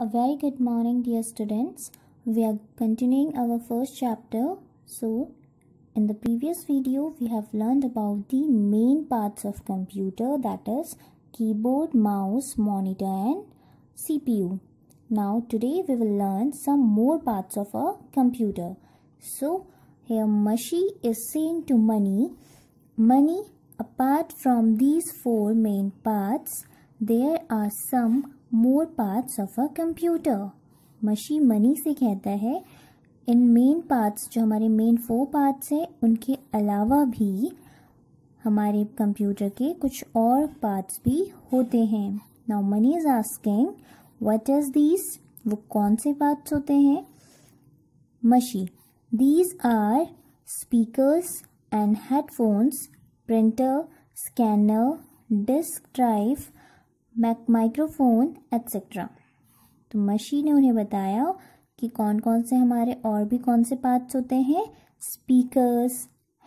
A very good morning, dear students. We are continuing our first chapter. So, in the previous video, we have learned about the main parts of computer that is keyboard, mouse, monitor and CPU. Now, today we will learn some more parts of a computer. So, here Mashi is saying to Money, Money, apart from these four main parts, there are some more parts of a computer machine Money से कहता है इन main parts जो हमारे main four parts हैं उनके अलावा भी हमारे कंप्यूटर के कुछ और पार्ट्स भी होते हैं now Money is asking what is these वो कौन से पार्ट्स होते हैं machine these are speakers and headphones printer scanner disk drive mac microphone etcetera तो मशी ने उन्हें बताया कि कौन कौन से हमारे और भी कौन से पार्ट्स होते हैं speakers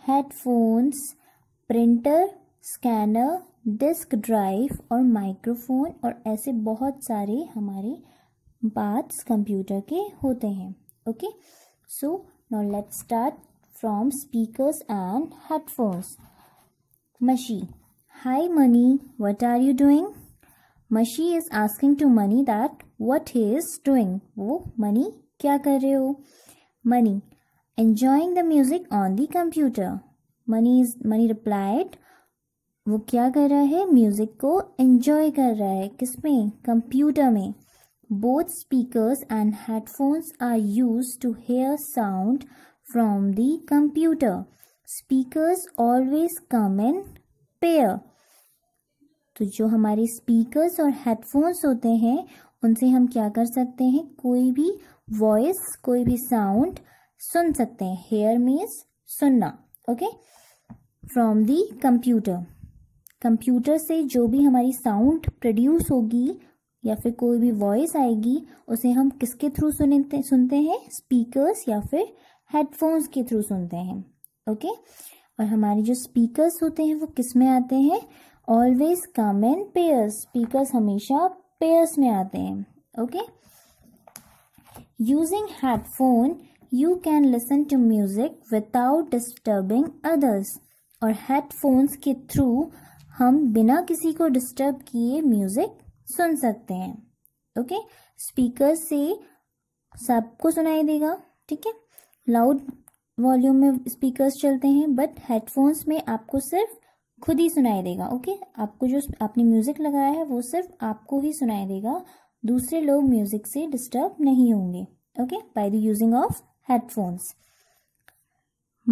headphones printer scanner disk drive और माइक्रोफोन और ऐसे बहुत सारे हमारे पार्ट्स कंप्यूटर के होते हैं okay so now let start from speakers and headphones machine hi Money what are you doing machine is asking to Money that what he is doing वो मनी क्या कर रहे हो Money enjoying the music on the computer Money is Money replied वो क्या कर रहा है म्यूजिक को एंजॉय कर रहा है किसमें कंप्यूटर में both speakers and headphones are use to hear sound from the computer speakers always come in pair तो जो हमारे स्पीकर्स और हेडफोन्स होते हैं उनसे हम क्या कर सकते हैं कोई भी वॉइस कोई भी साउंड सुन सकते हैं हेयर मीन्स सुनना okay from the computer computer से जो भी हमारी साउंड प्रोड्यूस होगी या फिर कोई भी वॉइस आएगी उसे हम किसके थ्रू सुनते सुनते हैं स्पीकर्स या फिर हेडफोन्स के थ्रू सुनते हैं ओके और हमारे जो स्पीकर्स होते हैं वो किस में आते हैं always come in pairs speaker हमेशा पेयर्स में आते हैं okay using headphone you can listen to music without disturbing others और हेडफोन्स के थ्रू हम बिना किसी को डिस्टर्ब किए म्यूजिक सुन सकते हैं ओके okay? स्पीकर से सबको सुनाई देगा ठीक है लाउड वॉल्यूम में स्पीकर्स चलते हैं बट हेडफोन्स में आपको सिर्फ खुद ही सुनाई देगा ओके आपको जो आपने म्यूज़िक लगाया है वो सिर्फ आपको ही सुनाई देगा दूसरे लोग म्यूज़िक से डिस्टर्ब नहीं होंगे okay by the using of headphones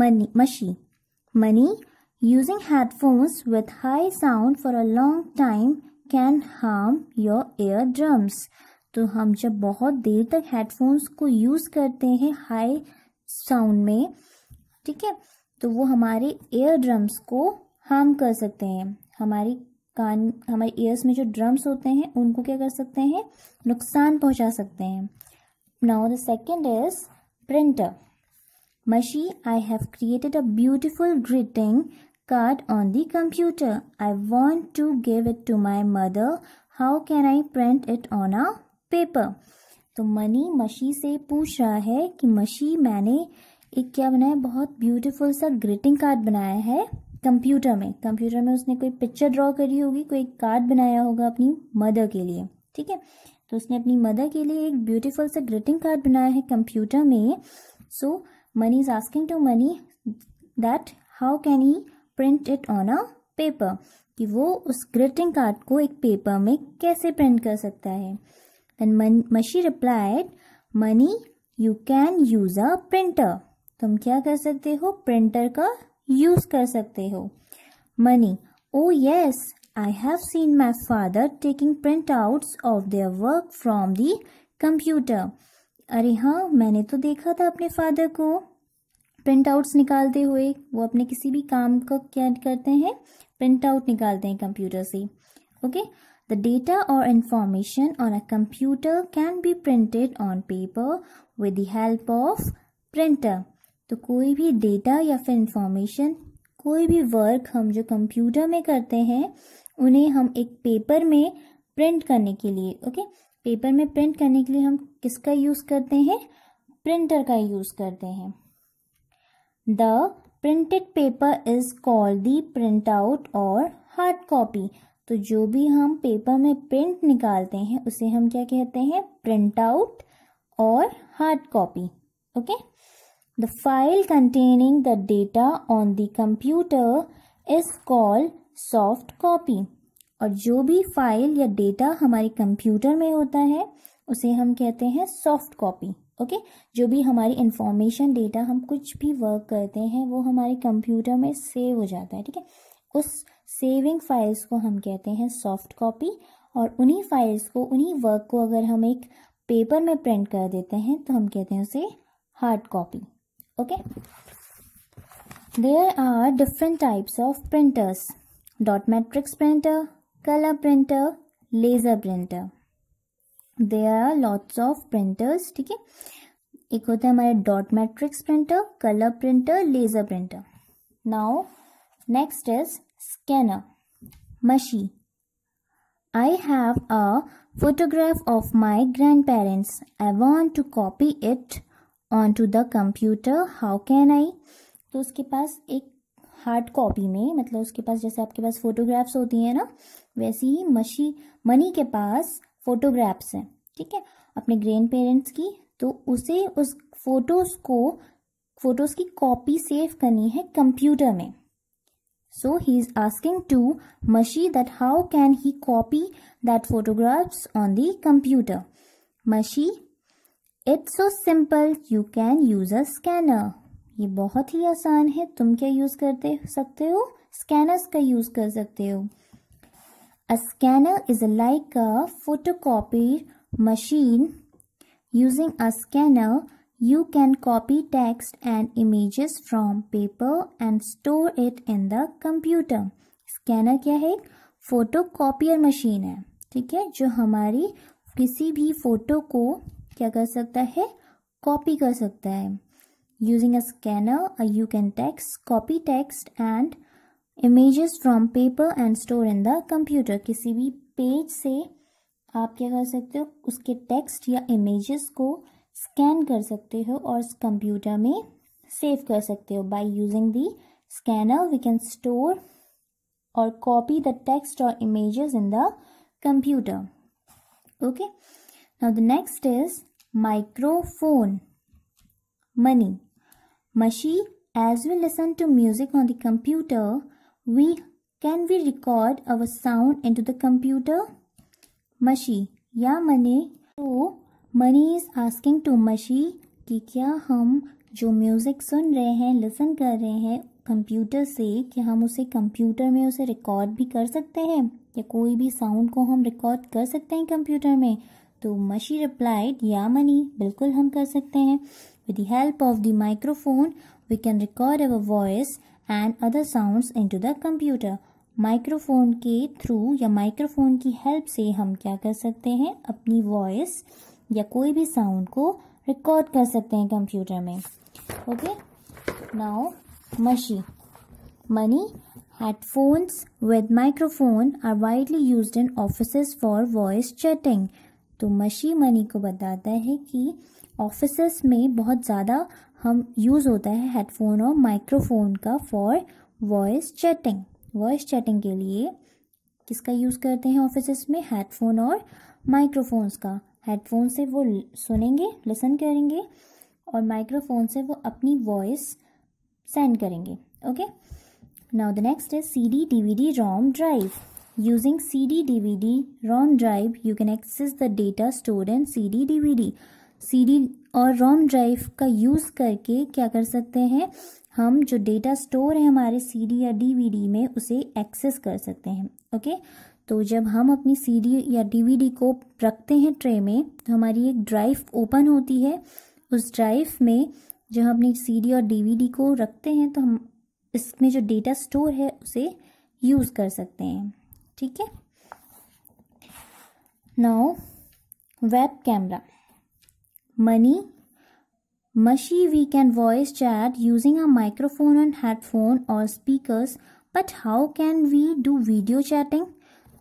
Money machine Money using headphones with high sound for a long time can harm your ear drums तो हम जब बहुत देर तक हेडफोन्स को यूज़ करते हैं हाई साउंड में ठीक है तो वो हमारे एयर ड्रम्स को हार्म कर सकते हैं हमारी कान हमारे ईयर्स में जो ड्रम्स होते हैं उनको क्या कर सकते हैं नुकसान पहुंचा सकते हैं now the second is printer machine I have created a beautiful greeting card on the computer I want to give it to my mother how can I print it on a paper तो money मशी से पूछ रहा है कि मशी मैंने एक क्या बनाया बहुत ब्यूटीफुल सा ग्रीटिंग कार्ड बनाया है कंप्यूटर में कंप्यूटर में उसने कोई पिक्चर ड्रॉ करी होगी कोई कार्ड बनाया होगा अपनी मदर के लिए ठीक है तो उसने अपनी मदर के लिए एक ब्यूटीफुल सा ग्रीटिंग कार्ड बनाया है कंप्यूटर में so Money is asking to Money that how can he print it on a paper कि वो उस ग्रीटिंग कार्ड को एक पेपर में कैसे प्रिंट कर सकता है देन मशी replied Money you can use a printer तुम क्या कर सकते हो प्रिंटर का यूज कर सकते हो Money oh yes I have seen my father taking print outs of their work from the computer अरे हाँ मैंने तो देखा था अपने फादर को प्रिंट आउट्स निकालते हुए वो अपने किसी भी काम को क्या करते हैं प्रिंट आउट निकालते हैं कंप्यूटर से ओके द डेटा और information on a computer can be printed on paper with the help of printer तो कोई भी डेटा या फिर इंफॉर्मेशन कोई भी वर्क हम जो कंप्यूटर में करते हैं उन्हें हम एक पेपर में प्रिंट करने के लिए ओके पेपर में प्रिंट करने के लिए हम किसका यूज़ करते हैं प्रिंटर का यूज़ करते हैं the printed paper is called the print out और हार्ड कॉपी तो जो भी हम पेपर में प्रिंट निकालते हैं उसे हम क्या कहते हैं प्रिंट आउट और hard copy okay The file containing the data on the computer is called soft copy. और जो भी फाइल या डेटा हमारे कंप्यूटर में होता है उसे हम कहते हैं सॉफ्ट कॉपी ओके जो भी हमारी इंफॉर्मेशन डेटा हम कुछ भी वर्क करते हैं वो हमारे कंप्यूटर में सेव हो जाता है ठीक है उस सेविंग फाइल्स को हम कहते हैं सॉफ्ट कॉपी और उन्हीं फाइल्स को उन्हीं वर्क को अगर हम एक पेपर में प्रिंट कर देते हैं तो हम कहते हैं उसे hard copy okay there are different types of printers dot matrix printer color printer laser printer there are lots of printers Okay, है एक होता है हमारे dot matrix printer colour printer laser printer now next is scanner machine I have a photograph of my grandparents. I want to copy it on to the computer how can I तो उसके पास एक hard copy में मतलब उसके पास जैसे आपके पास photographs होती हैं ना वैसी ही मशी मनी के पास फोटोग्राफ्स हैं ठीक है अपने ग्रैंड पेरेंट्स की तो उसे उस फोटोज़ को फोटोज़ की कॉपी सेव करनी है कंप्यूटर में so he is asking to machine that how can he copy that photographs on the computer machine it's so simple you can use a scanner ये बहुत ही आसान है तुम क्या यूज करते सकते हो स्कैनर्स का यूज कर सकते हो a scanner is like a photo copy machine using a scanner you can copy text and images from paper and store it in the computer scanner क्या है एक फोटो कॉपियर मशीन है ठीक है जो हमारी किसी भी फोटो को क्या कर सकता है कॉपी कर सकता है using a scanner you can text copy text and images from paper and store in the computer किसी भी पेज से आप क्या कर सकते हो उसके टेक्स्ट या इमेजेस को स्कैन कर सकते हो और कंप्यूटर में सेव कर सकते हो by using the scanner we can store और कॉपी द टेक्स्ट और images in the computer okay now the next is microphone money machine as we listen to music on the computer we can we record our sound into the computer मशी या मने तो money is asking to मशी कि क्या हम जो music सुन रहे हैं लिसन कर रहे हैं कंप्यूटर से कि हम उसे कंप्यूटर में उसे रिकॉर्ड भी कर सकते हैं या कोई भी साउंड को हम रिकॉर्ड कर सकते हैं कंप्यूटर में तो मशी रिप्लाइड या मनी बिल्कुल हम कर सकते हैं with the help of the microphone we can record our voice and other sounds into the computer microphone के थ्रू या माइक्रोफोन की हेल्प से हम क्या कर सकते हैं अपनी वॉइस या कोई भी साउंड को रिकॉर्ड कर सकते हैं कंप्यूटर में okay now machine Money headphones with microphone are widely used in office for voice chatting तो मशी मनी को बताता है कि ऑफिस में बहुत ज़्यादा हम यूज़ होता है हेडफोन और माइक्रोफोन का for voice chatting voice chatting के लिए किसका यूज़ करते हैं ऑफिस में हेडफोन और माइक्रोफोन्स का हेडफोन से वो सुनेंगे लिसन करेंगे और माइक्रोफोन से वो अपनी वॉइस सेंड करेंगे okay now the next is C D D V D ROM drive Using CD-DVD ROM drive, you can access the data stored in CD-DVD. CD और ROM ड्राइव का use करके क्या कर सकते हैं हम जो डेटा स्टोर है हमारे सीडी या डीवीडी में उसे एक्सेस कर सकते हैं ओके तो जब हम अपनी सीडी या डीवीडी को रखते हैं ट्रे में तो हमारी एक ड्राइव ओपन होती है उस ड्राइव में जब हम अपनी सीडी और डीवीडी को रखते हैं तो हम इसमें जो डेटा स्टोर है उसे यूज़ कर सकते हैं ठीक है now web camera Mani Mashi we can voice chat using a microphone and headphone और speakers but how can we do video chatting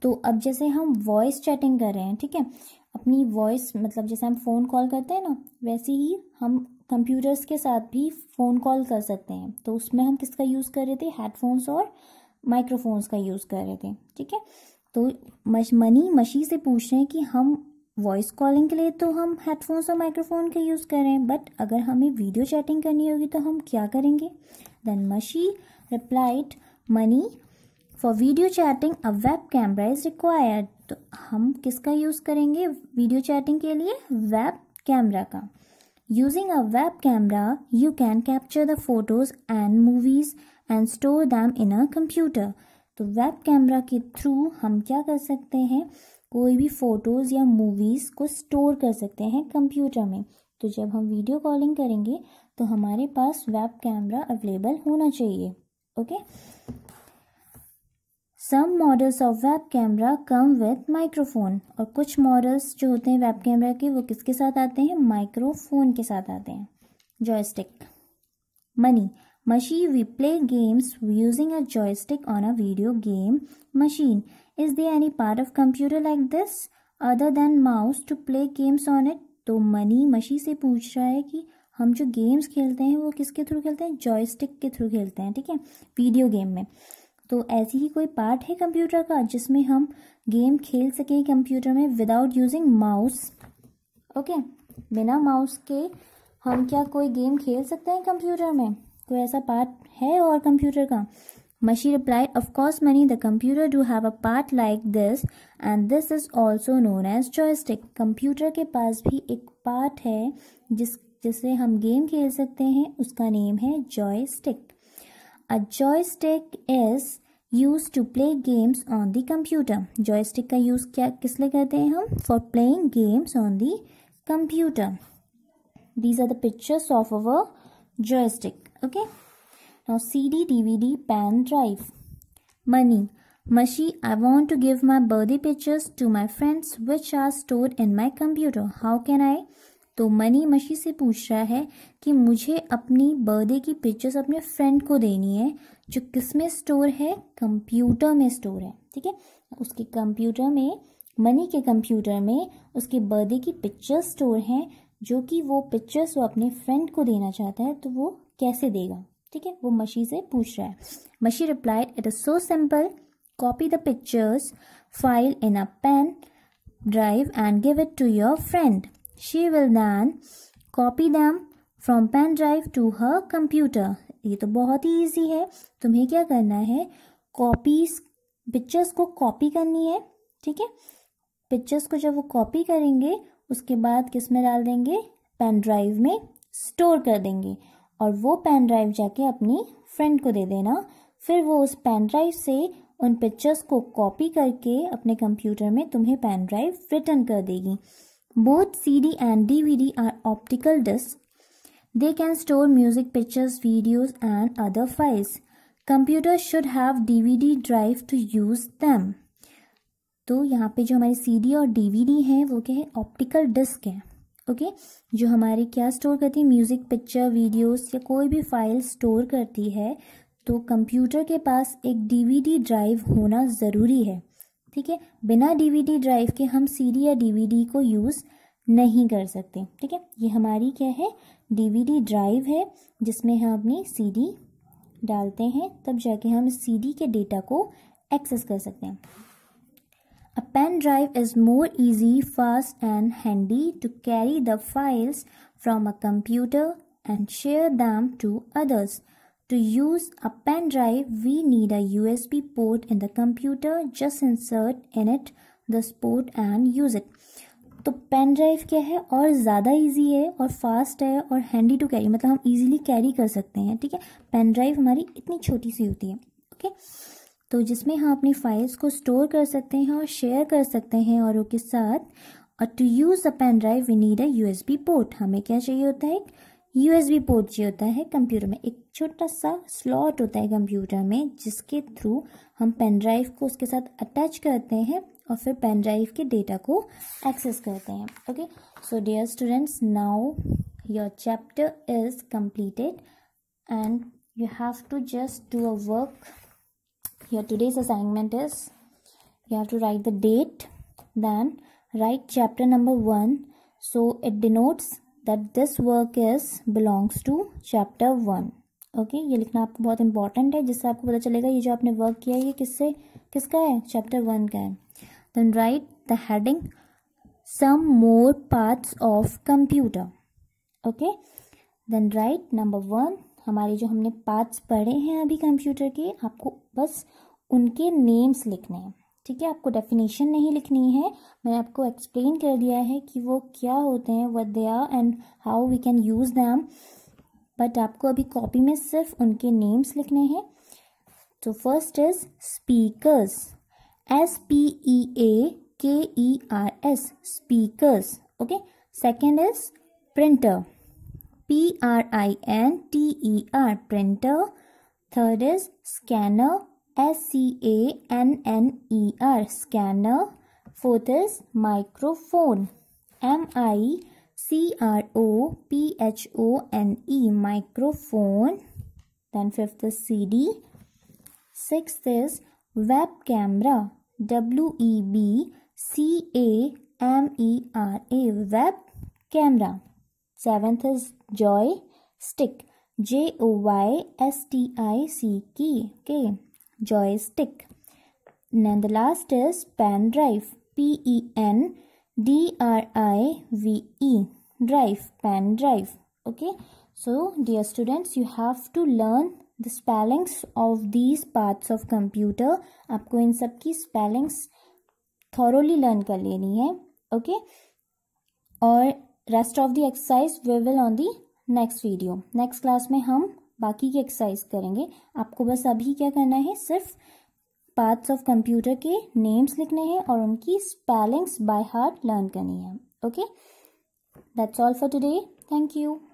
तो अब जैसे हम वॉइस चैटिंग कर रहे हैं ठीक है अपनी वॉइस मतलब जैसे हम फ़ोन कॉल करते हैं ना वैसे ही हम कंप्यूटर्स के साथ भी फ़ोन कॉल कर सकते हैं तो उसमें हम किसका यूज़ कर रहे थे हेडफोन्स और माइक्रोफोन्स का यूज़ कर रहे थे ठीक है तो मश मनी मशी से पूछ रहे हैं कि हम वॉइस कॉलिंग के लिए तो हम हेडफोन्स और माइक्रोफोन का यूज़ कर रहे हैं बट अगर हमें वीडियो चैटिंग करनी होगी तो हम क्या करेंगे देन मशी replied Mani for video chatting a web camera is required तो हम किसका यूज़ करेंगे वीडियो चैटिंग के लिए वेब कैमरा का using a web camera you can capture the photos and movies and store them in a computer तो web camera के through हम क्या कर सकते हैं कोई भी फ़ोटोज़ या मूवीज़ को स्टोर कर सकते हैं कंप्यूटर में तो जब हम वीडियो कॉलिंग करेंगे तो हमारे पास वेब कैमरा अवेलेबल होना चाहिए okay some models of web camera come with microphone और कुछ मॉडल्स जो होते हैं वेब कैमरा के वो किसके साथ आते हैं माइक्रोफोन के साथ आते हैं joystick Mani Machine we play games using a joystick on a video game machine is there any part of computer like this other than mouse to play games on it तो मनी मशी से पूछ रहा है कि हम जो गेम्स खेलते हैं वो किसके थ्रू खेलते हैं जॉयस्टिक के थ्रू खेलते हैं ठीक है वीडियो गेम में तो ऐसी ही कोई पार्ट है कंप्यूटर का जिसमें हम गेम खेल सकें कंप्यूटर में विदाउट यूजिंग माउस ओके बिना माउस के हम क्या कोई गेम खेल सकते हैं कंप्यूटर में कोई तो ऐसा पार्ट है और कंप्यूटर का Mashi replied of course Mani the computer do have a part like this and this is also known as joystick computer के पास भी एक पार्ट है जिस जिससे हम गेम खेल सकते हैं उसका नेम है joystick a joystick is used to play games on the computer joystick का यूज क्या किस लिए करते हैं हम for playing games on the computer these are pictures of our joystick okay now cd dvd pen drive money Mashi, I want to give my birthday pictures to my friends which are stored in my computer. How can I? तो money मशी से पूछ रहा है कि मुझे अपनी birthday की पिक्चर्स अपने फ्रेंड को देनी है जो किस में स्टोर है कंप्यूटर में स्टोर है ठीक है उसके कंप्यूटर में मनी के कंप्यूटर में उसके बर्थडे की पिक्चर्स स्टोर हैं जो कि वो पिक्चर्स वो अपने फ्रेंड को देना चाहता है तो वो कैसे देगा ठीक है वो मशी से पूछ रहा है Mashi replied it is so simple copy the pictures file in a pen drive and give it to your friend she will then copy them from pen drive to her computer ये तो बहुत ही ईजी है तुम्हें क्या करना है copies pictures को copy करनी है ठीक है पिक्चर्स को जब वो कॉपी करेंगे उसके बाद किस में डाल देंगे पेन ड्राइव में स्टोर कर देंगे और वो पेन ड्राइव जाके अपनी फ्रेंड को दे देना फिर वो उस पेन ड्राइव से उन पिक्चर्स को कॉपी करके अपने कंप्यूटर में तुम्हें पेन ड्राइव रिटर्न कर देगी both C D and D V D are optical disc they can store music pictures videos and other files computer should have D V D drive to use them तो यहाँ पे जो हमारी C D और D V D वो क्या है optical disc है ओके जो हमारी क्या स्टोर करती है म्यूज़िक पिक्चर वीडियोस या कोई भी फाइल स्टोर करती है तो कंप्यूटर के पास एक डीवीडी ड्राइव होना ज़रूरी है ठीक है बिना डीवीडी ड्राइव के हम सीडी या डीवीडी को यूज़ नहीं कर सकते ठीक है ये हमारी क्या है डीवीडी ड्राइव है जिसमें हम अपनी सीडी डालते हैं तब जाके हम सीडी के डेटा को एक्सेस कर सकते हैं A pen drive is more easy, fast and handy to carry the files from a computer and share them to others. To use a pen drive, we need a USB port in the computer. Just insert in it this port and use it. तो pen drive क्या है और ज़्यादा easy है और fast है और handy to carry मतलब हम इजीली कैरी कर सकते हैं ठीक है पेन ड्राइव हमारी इतनी छोटी सी होती है ओके okay? तो जिसमें हम अपनी फाइल्स को स्टोर कर सकते हैं और शेयर कर सकते हैं औरों के साथ और to use a pen drive we need a USB port हमें क्या चाहिए होता है यूएसबी पोर्ट चाहिए होता है कंप्यूटर में एक छोटा सा स्लॉट होता है कंप्यूटर में जिसके थ्रू हम पेन ड्राइव को उसके साथ अटैच करते हैं और फिर पेन ड्राइव के डेटा को एक्सेस करते हैं okay so dear students now your chapter is completed and you have to just do a work your today's assignment is you have to write the date then write chapter number 1 so it denotes that this work is belongs to chapter 1 okay okay, ये लिखना आपको बहुत important है जिससे आपको पता चलेगा ये जो आपने वर्क किया है ये किससे किसका है चैप्टर वन का है then write the heading some more parts of computer okay then write number one हमारे जो हमने पार्ट्स पढ़े हैं अभी कंप्यूटर के आपको बस उनके नेम्स लिखने हैं ठीक है आपको डेफिनेशन नहीं लिखनी है मैंने आपको एक्सप्लेन कर दिया है कि वो क्या होते हैं what they are and how we can use them but आपको अभी कॉपी में सिर्फ उनके नेम्स लिखने हैं तो first is speakers S P E A K E R S speakers okay second is printer P-R-I-N-T-E-R, printer. Third is scanner, S-C-A-N-N-E-R, scanner. Fourth is microphone, M-I-C-R-O-P-H-O-N-E, microphone. Then fifth is CD. Sixth is web camera, W-E-B-C-A-M-E-R-A, web camera. Seventh is joystick J O Y S T I C की K joystick the last is pen drive P E N D R I V E drive pen drive okay so dear students you have to learn the spellings of these parts of computer आपको इन सब की spellings thoroughly learn कर लेनी है okay okay? और rest of the exercise we will on the next video next class में हम बाकी की एक्सरसाइज करेंगे आपको बस अभी क्या करना है सिर्फ पार्ट्स ऑफ कंप्यूटर के नेम्स लिखने हैं और उनकी स्पेलिंग्स बाय हार्ट लर्न करनी है okay that's all for today thank you